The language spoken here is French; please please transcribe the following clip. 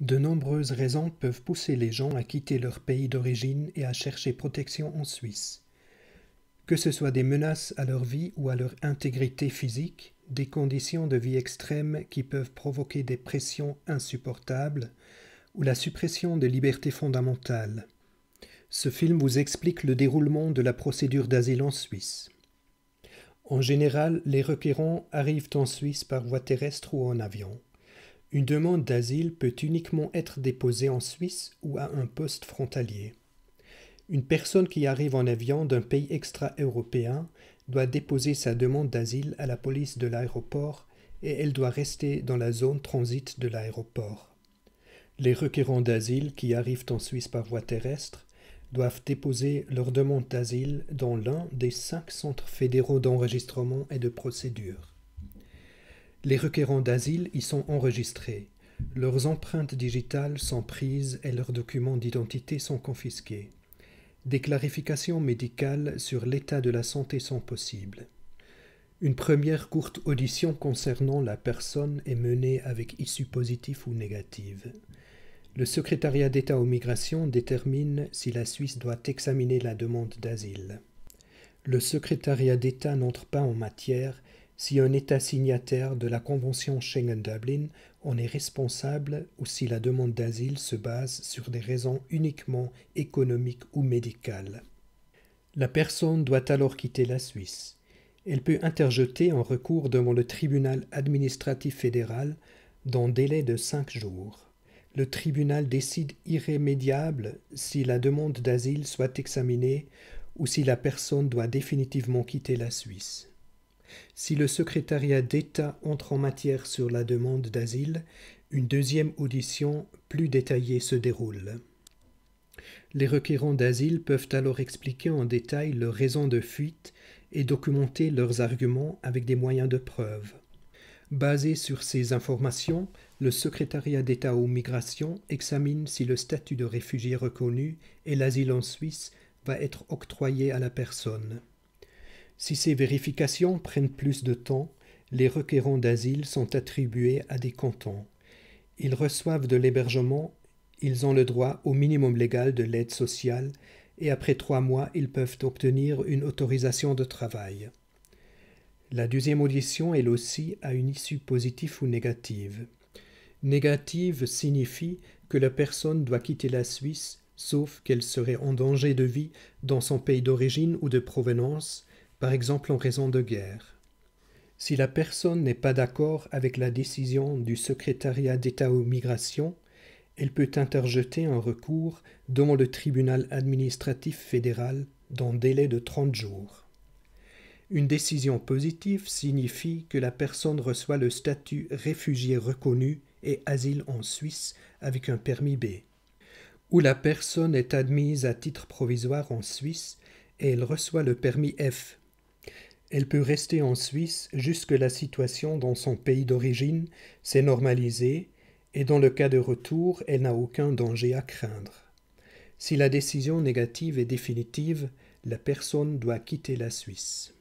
De nombreuses raisons peuvent pousser les gens à quitter leur pays d'origine et à chercher protection en Suisse. Que ce soit des menaces à leur vie ou à leur intégrité physique, des conditions de vie extrêmes qui peuvent provoquer des pressions insupportables, ou la suppression des libertés fondamentales. Ce film vous explique le déroulement de la procédure d'asile en Suisse. En général, les requérants arrivent en Suisse par voie terrestre ou en avion. Une demande d'asile peut uniquement être déposée en Suisse ou à un poste frontalier. Une personne qui arrive en avion d'un pays extra-européen doit déposer sa demande d'asile à la police de l'aéroport et elle doit rester dans la zone transit de l'aéroport. Les requérants d'asile qui arrivent en Suisse par voie terrestre doivent déposer leur demande d'asile dans l'un des cinq centres fédéraux d'enregistrement et de procédure. Les requérants d'asile y sont enregistrés. Leurs empreintes digitales sont prises et leurs documents d'identité sont confisqués. Des clarifications médicales sur l'état de la santé sont possibles. Une première courte audition concernant la personne est menée avec issue positive ou négative. Le secrétariat d'État aux migrations détermine si la Suisse doit examiner la demande d'asile. Le secrétariat d'État n'entre pas en matière si un État signataire de la Convention Schengen-Dublin en est responsable ou si la demande d'asile se base sur des raisons uniquement économiques ou médicales. La personne doit alors quitter la Suisse. Elle peut interjeter un recours devant le tribunal administratif fédéral dans délai de cinq jours. Le tribunal décide irrémédiable si la demande d'asile soit examinée ou si la personne doit définitivement quitter la Suisse. Si le secrétariat d'État entre en matière sur la demande d'asile, une deuxième audition plus détaillée se déroule. Les requérants d'asile peuvent alors expliquer en détail leurs raisons de fuite et documenter leurs arguments avec des moyens de preuve. Basé sur ces informations, le secrétariat d'État aux migrations examine si le statut de réfugié reconnu et l'asile en Suisse va être octroyé à la personne. Si ces vérifications prennent plus de temps, les requérants d'asile sont attribués à des cantons. Ils reçoivent de l'hébergement, ils ont le droit au minimum légal de l'aide sociale et après trois mois, ils peuvent obtenir une autorisation de travail. La deuxième audition, elle aussi, a une issue positive ou négative. Négative signifie que la personne doit quitter la Suisse, sauf qu'elle serait en danger de vie dans son pays d'origine ou de provenance, par exemple en raison de guerre. Si la personne n'est pas d'accord avec la décision du secrétariat d'État aux migrations, elle peut interjeter un recours devant le tribunal administratif fédéral dans délai de 30 jours. Une décision positive signifie que la personne reçoit le statut réfugié reconnu et asile en Suisse avec un permis B, ou la personne est admise à titre provisoire en Suisse et elle reçoit le permis F elle peut rester en Suisse jusque la situation dans son pays d'origine s'est normalisée et dans le cas de retour, elle n'a aucun danger à craindre. Si la décision négative est définitive, la personne doit quitter la Suisse.